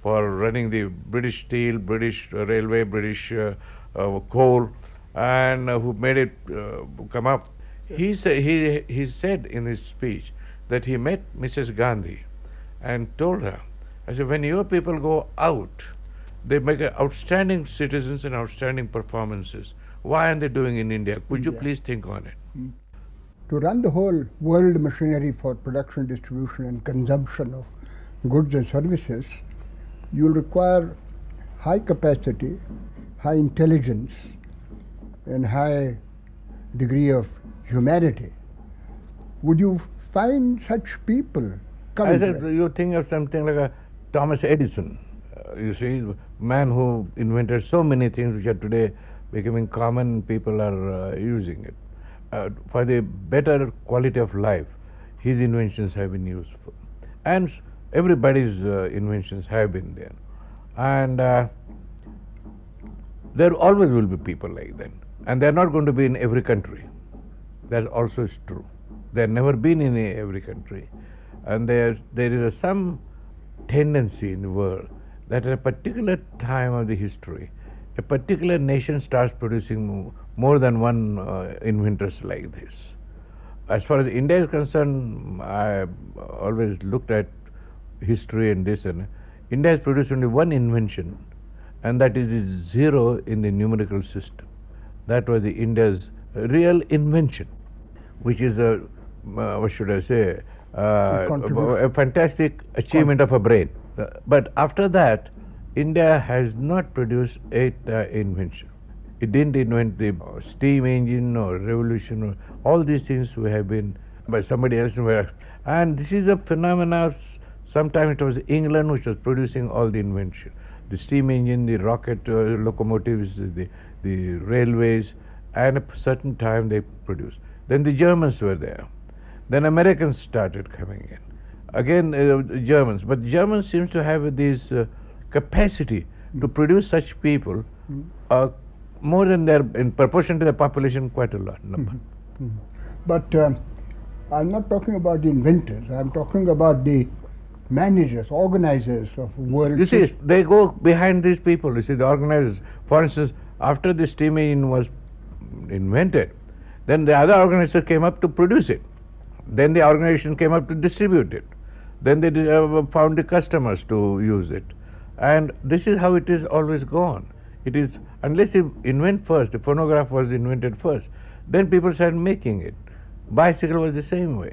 Speaker 2: for running the British Steel, British Railway, British uh, uh, coal, and uh, who made it come up. He said he he said in his speech that he met Mrs. Gandhi and told her, I said, when your people go out, they make outstanding citizens and outstanding performances. Why aren't they doing in India? Could India. you please think on it?
Speaker 1: Hmm. To run the whole world machinery for production, distribution, and consumption of goods and services, you'll require high capacity, high intelligence, and high degree of humanity. Would you find such people. I said,
Speaker 2: you think of something like a Thomas Edison, uh, you see, man who invented so many things which are today becoming common, people are uh, using it. Uh, for the better quality of life, his inventions have been useful. And everybody's uh, inventions have been there. And uh, there always will be people like that. And they're not going to be in every country. That also is true. They've never been in every country. And there, there is some tendency in the world that at a particular time of the history, a particular nation starts producing more than one uh, inventors like this. As far as India is concerned, I always looked at history and this and India has produced only one invention and that is zero in the numerical system. That was the India's real invention, which is a uh, what should I say, uh, a fantastic achievement of a brain. Uh, but after that, India has not produced eight invention. It didn't invent the steam engine or revolution or all these things we have been by somebody else. And this is a phenomenon. Sometimes it was England which was producing all the invention, the steam engine, the rocket uh, locomotives, the the railways, and a certain time they produced. Then the Germans were there. Then Americans started coming in. Again, uh, Germans. But Germans seems to have this uh, capacity to hmm. produce such people hmm. uh, more than their, in proportion to the population, quite a lot.
Speaker 1: number. Mm-hmm. Mm-hmm. But um, I'm not talking about the inventors. I'm talking about the managers, organizers of world. You see,
Speaker 2: they go behind these people. You see, the organizers. For instance, after the steam engine was invented, then the other organizer came up to produce it. Then the organization came up to distribute it. Then they did, uh, found the customers to use it. And this is how it is always gone. It is, unless you invent first, the phonograph was invented first, then people started making it. Bicycle was the same way.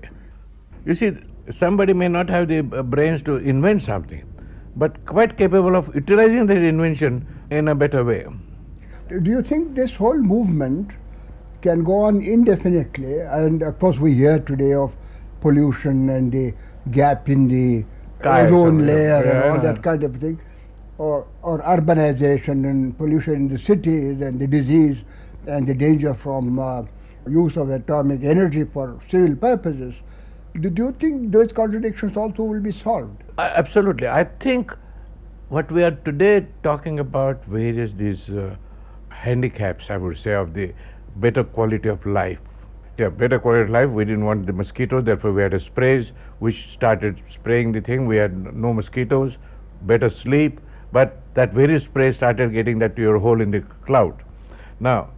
Speaker 2: You see, somebody may not have the uh, brains to invent something, but quite capable of utilizing that invention in a better way.
Speaker 1: Do you think this whole movement can go on indefinitely. And of course, we hear today of pollution and the gap in the ozone layer yeah, and all that kind of thing, or, or urbanization and pollution in the cities and the disease and the danger from uh, use of atomic energy for civil purposes. Do, do you think those contradictions also will be solved?
Speaker 2: Uh, absolutely. I think what we are today talking about various these uh, handicaps, I would say, of the better quality of life. Yeah, better quality of life. We didn't want the mosquitoes, therefore we had sprays which started spraying the thing. We had no mosquitoes, better sleep, but that very spray started getting that to your hole in the cloud. Now,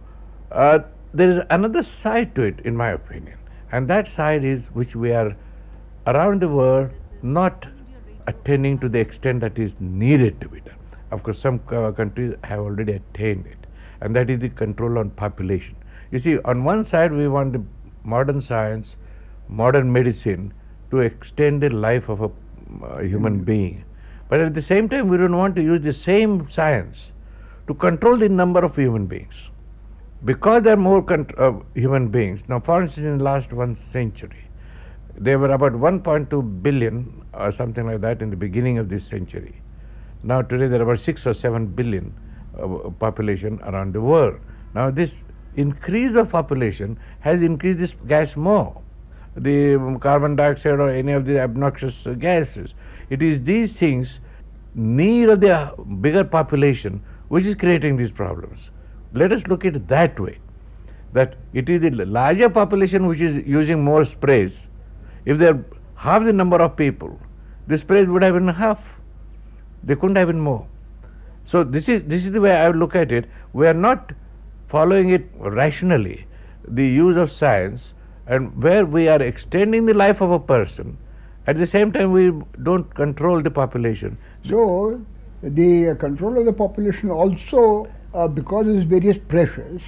Speaker 2: uh, there is another side to it, in my opinion, and that side is which we are around the world not attending to the extent that is needed to be done. Of course, some uh, countries have already attained it, and that is the control on population. You see, on one side, we want the modern science, modern medicine to extend the life of a uh, human mm. being. But at the same time, we don't want to use the same science to control the number of human beings. Because there are more uh, human beings, now for instance, in the last one century, there were about 1.2 billion or something like that in the beginning of this century. Now today there are about 6 or 7 billion uh, population around the world. Now this increase of population has increased this gas more, the carbon dioxide or any of the obnoxious gases. It is these things, need of the uh, bigger population, which is creating these problems. Let us look at it that way, that it is the larger population which is using more sprays. If there are half the number of people, the sprays would have been half. They couldn't have been more. So this is this is the way I look at it. We are not following it rationally, the use of science, and where we are extending the life of a person, at the same time we don't control the population.
Speaker 1: So, the control of the population also, uh, because of various pressures,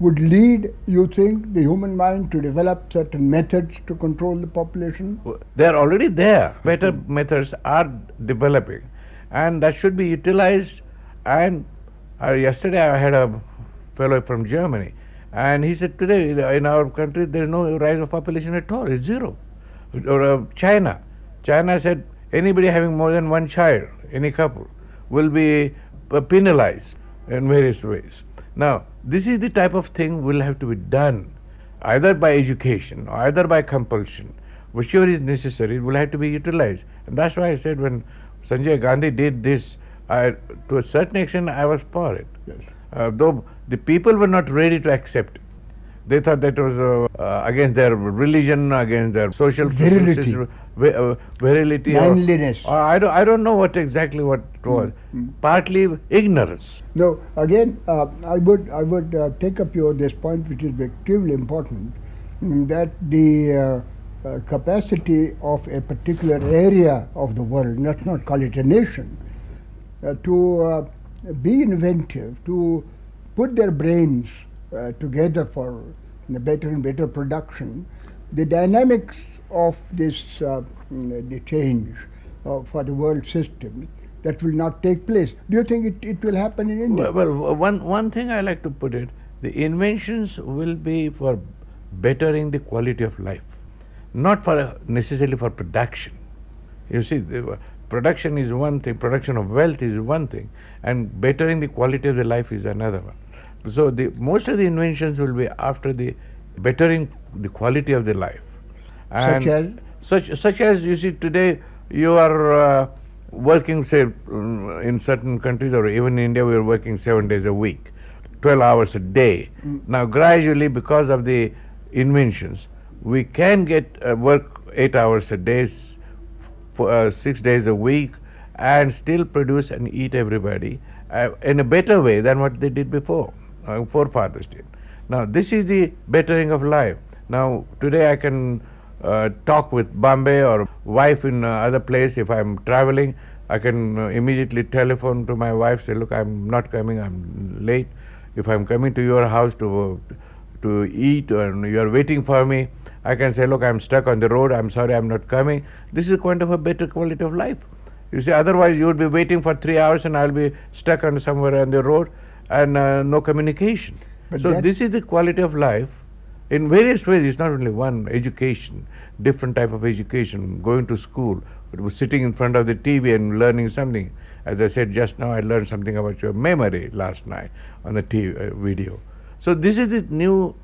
Speaker 1: would lead, you think, the human mind to develop certain methods to control the population?
Speaker 2: They are already there. Better mm. methods are developing, and that should be utilized. And uh, yesterday I had a fellow from Germany. And he said, today in our country, there's no rise of population at all. It's zero. Or uh, China. China said, anybody having more than one child, any couple, will be uh, penalized in various ways. Now, this is the type of thing will have to be done either by education or either by compulsion. Whichever is necessary It will have to be utilized. And that's why I said when Sanjay Gandhi did this, I, to a certain extent, I was for it. Yes uh, though the people were not ready to accept. They thought that was uh, uh, against their religion, against their social virility, uh, uh, virility, manliness. Or, or, I don't, I don't
Speaker 1: know what exactly what
Speaker 2: it was. Mm. mm. Partly ignorance.
Speaker 1: No, again, uh, I would, I would take up your this point, which is extremely important, mm, that the capacity of a particular area of the world, let's not call it a nation, to be inventive, to put their brains uh, together for better and better production, the dynamics of this uh, mm, the change uh, for the world system that will not take place. Do you think it, it will happen in India? Well, well, one, one thing
Speaker 2: I like to put it, the inventions will be for bettering the quality of life, not for uh, necessarily for production. You see, Production is one thing, production of wealth is one thing, and bettering the quality of the life is another one. So the, most of the inventions will be after the bettering the quality of the life. And such as? Such, such as you see today you are uh, working say mm, in certain countries or even in India we are working seven days a week, 12 hours a day. Mm. Now gradually because of the inventions we can get uh, work eight hours a day, for uh, six days a week and still produce and eat everybody uh, in a better way than what they did before, uh, forefathers did. Now, this is the bettering of life. Now, today I can uh, talk with Bombay or wife in uh, other place if I'm traveling. I can uh, immediately telephone to my wife, say, look, I'm not coming, I'm late. If I'm coming to your house to, uh, to eat and you're waiting for me, I can say, look, I'm stuck on the road. I'm sorry, I'm not coming. This is kind of a better quality of life. You see, otherwise you would be waiting for three hours and I'll be stuck on somewhere on the road and uh, no communication. But so this is the quality of life in various ways. It's not only one education, different type of education, going to school, sitting in front of the TV and learning something. As I said just now, I learned something about your memory last night on the TV uh, video. So this is the new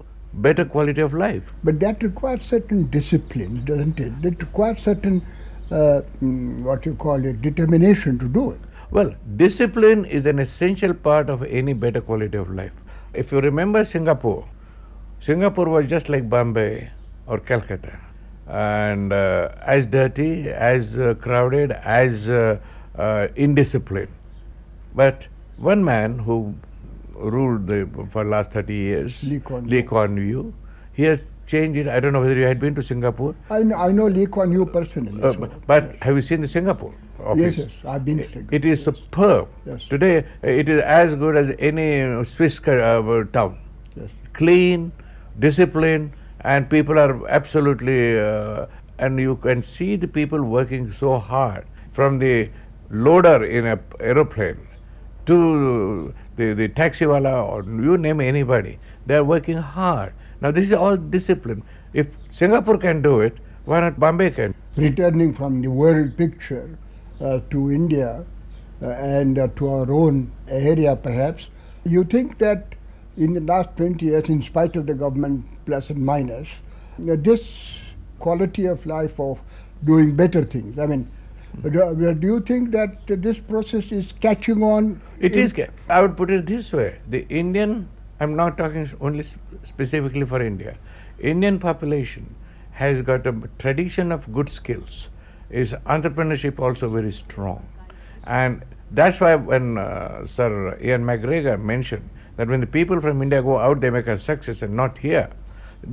Speaker 2: better quality of life.
Speaker 1: But that requires certain disciplines, doesn't it? It requires certain, uh, mm, what you call it, determination to do it.
Speaker 2: Well, discipline is an essential part of any better quality of life. If you remember Singapore, Singapore was just like Bombay or Calcutta, and uh, as dirty, as uh, crowded, as uh, uh, indisciplined. But one man who ruled the, for the last 30 years, Lee Kuan, Lee Kuan Yew. He has changed it. I don't know whether you had been to Singapore.
Speaker 1: I know, I know Lee Kuan Yew personally. Uh, so.
Speaker 2: But have you seen the Singapore office? Yes, yes,
Speaker 1: I've been to Singapore.
Speaker 2: It is yes. superb. Yes. Today, uh, it is as good as any uh, Swiss uh, town. Yes. Clean, disciplined, and people are absolutely, uh, and you can see the people working so hard from the loader in an aeroplane to the, the taxi wala or you name anybody, they are working hard. Now this is all discipline. If Singapore can do it, why not Bombay can?
Speaker 1: Returning from the world picture uh, to India uh, and uh, to our own area perhaps, you think that in the last 20 years, in spite of the government plus and minus, uh, this quality of life of doing better things, I mean, do, uh, do you think that this process is catching on? It is.
Speaker 2: I would put it this way: the Indian. I'm not talking only specifically for India. Indian population has got a tradition of good skills. Is entrepreneurship also very strong, and that's why when uh, Sir Ian McGregor mentioned that when the people from India go out, they make a success, and not here,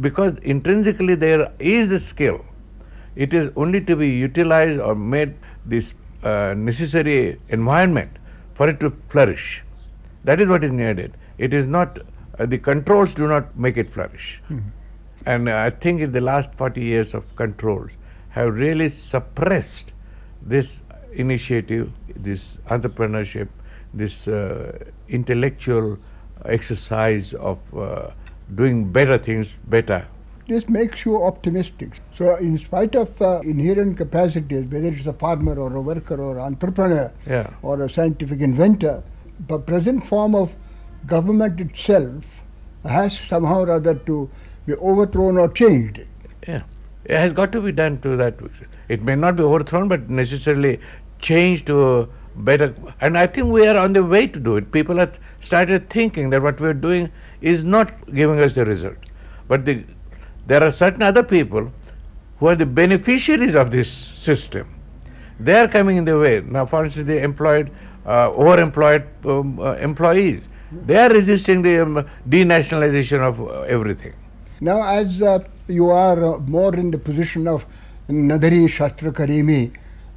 Speaker 2: because intrinsically there is a skill. It is only to be utilized or made this uh, necessary environment for it to flourish. That is what is needed. It is not, uh, the controls do not make it flourish. Mm -hmm. And uh, I think in the last 40 years of controls have really suppressed this initiative, this entrepreneurship, this uh, intellectual exercise of uh, doing better things better
Speaker 1: this makes you optimistic. So, in spite of uh, inherent capacities, whether it's a farmer or a worker or entrepreneur yeah. or a scientific inventor, the present form of government itself has somehow or other to be overthrown or changed.
Speaker 2: Yeah, it has got to be done to that. It may not be overthrown, but necessarily changed to better. And I think we are on the way to do it. People have started thinking that what we are doing is not giving us the result. But the there are certain other people who are the beneficiaries of this system. They are coming in the way. Now, for instance, the employed, uh, overemployed um, uh, employees, they are resisting the um, denationalization of uh, everything.
Speaker 1: Now, as uh, you are uh, more in the position of Nadari Shastra Karimi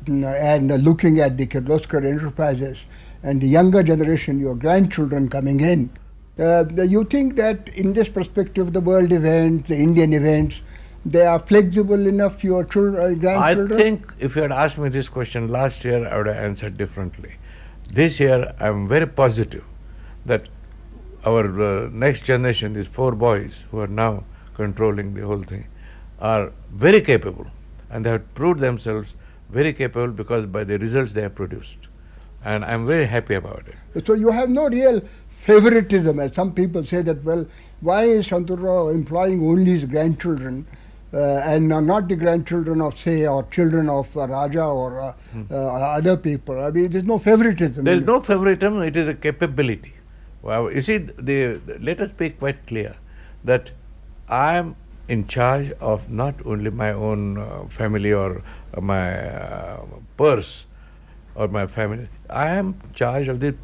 Speaker 1: mm, and uh, looking at the Kirloskar enterprises and the younger generation, your grandchildren coming in, uh, you think that in this perspective, the world events, the Indian events, they are flexible enough, your children, uh, grandchildren? I think
Speaker 2: if you had asked me this question last year, I would have answered differently. This year, I'm very positive that our uh, next generation, these four boys who are now controlling the whole thing, are very capable and they have proved themselves very capable because by the results they have produced. And I'm very happy about
Speaker 1: it. So you have no real favoritism, as some people say that, well, why is Shanturao employing only his grandchildren uh, and not the grandchildren of, say, or children of uh, Raja or uh, hmm. other people? I mean, there's no favoritism. There's no
Speaker 2: favoritism, it is a capability. Well, you see, the, let us be quite clear that I am in charge of not only my own uh, family or uh, my uh, purse or my family, I am in charge of the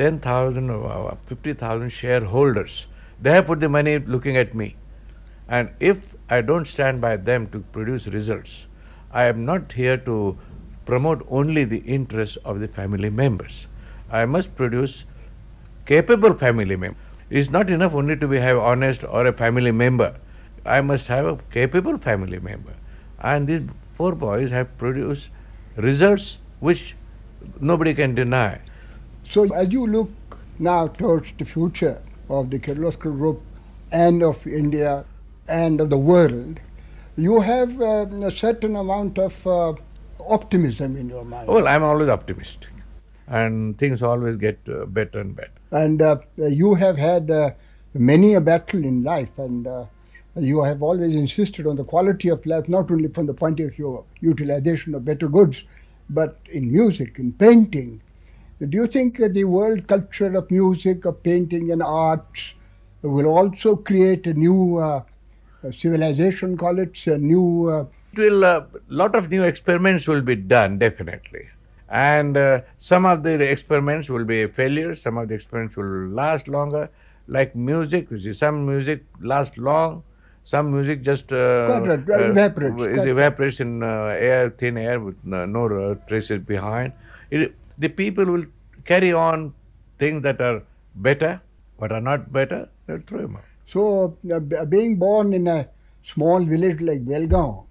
Speaker 2: 10,000 or uh, 50,000 shareholders. They have put the money looking at me. And if I don't stand by them to produce results, I am not here to promote only the interests of the family members. I must produce capable family members. It's not enough only to be have honest or a family member. I must have a capable family member. And these four boys have produced results which nobody can deny.
Speaker 1: So as you look now towards the future of the Kirloskar Group and of India and of the world, you have um, a certain amount of uh, optimism in your mind.
Speaker 2: Well, I'm always optimistic, and things always get uh, better and better.
Speaker 1: And uh, you have had uh, many a battle in life, and uh, you have always insisted on the quality of life, not only from the point of view of utilization of better goods, but in music, in painting, do you think the world culture of music, of painting and arts will also create a new uh, civilization, call it, a new... Uh,
Speaker 2: it will, a uh, lot of new experiments will be done, definitely. And uh, some of the experiments will be a failure, some of the experiments will last longer, like music, you see, some music lasts long, some music just uh, uh evaporates. Is evaporates in uh, air, thin air with no, no traces behind. It, the people will carry on things that are better, but are not better, they'll throw him out.
Speaker 1: So, uh, uh, being born in a small village like Belgaum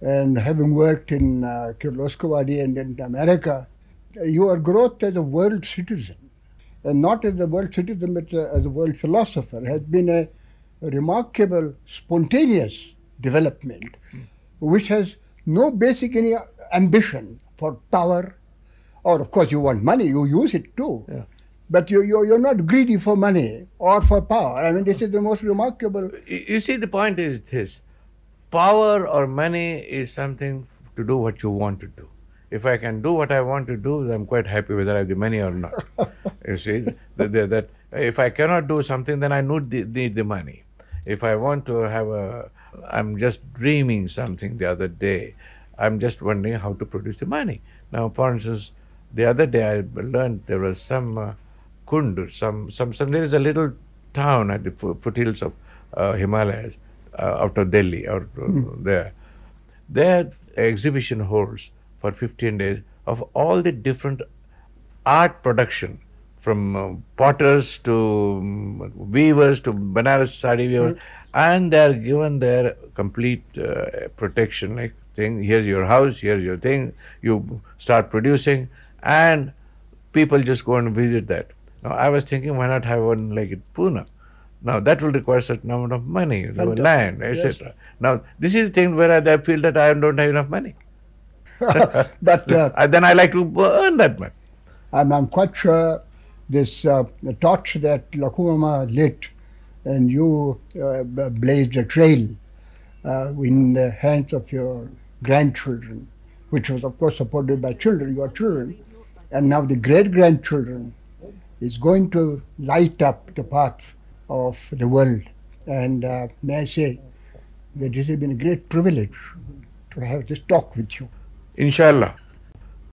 Speaker 1: and having worked in uh, Kirloskavadi and in America, your growth as a world citizen, and not as a world citizen but uh, as a world philosopher, has been a remarkable, spontaneous development, mm. which has no basic any ambition for power or, of course, you want money, you use it too. Yeah. But you, you, you're not greedy for money or for power. I mean, this is the most remarkable. You see, the point is this power or
Speaker 2: money is something to do what you want to do. If I can do what I want to do, I'm quite happy whether I have the money or not. you see, that, that, that, if I cannot do something, then I need the, need the money. If I want to have a, I'm just dreaming something the other day. I'm just wondering how to produce the money. Now, for instance, the other day I learned there was some uh, some, some, some, there is a little town at the foothills of uh, Himalayas, uh, out of Delhi, out mm. there. There exhibition holds for 15 days of all the different art production from uh, potters to um, weavers to Banaras sari weavers, mm. and they are given their complete uh, protection. Like thing, here's your house, here's your thing. You start producing, and people just go and visit that. Now, I was thinking, why not have one like in Pune? Now, that will require a certain amount of money, you land, etc. Yes. Now, this is the thing where I, I feel that I don't have enough money.
Speaker 1: but uh, then I like to earn that money. I'm, I'm quite sure this uh, torch that Lakumama lit and you uh, blazed a trail uh, in the hands of your grandchildren, which was, of course, supported by children, your children and now the great grandchildren is going to light up the path of the world. And uh, may I say that this has been a great privilege to have this talk with you.
Speaker 2: Inshallah.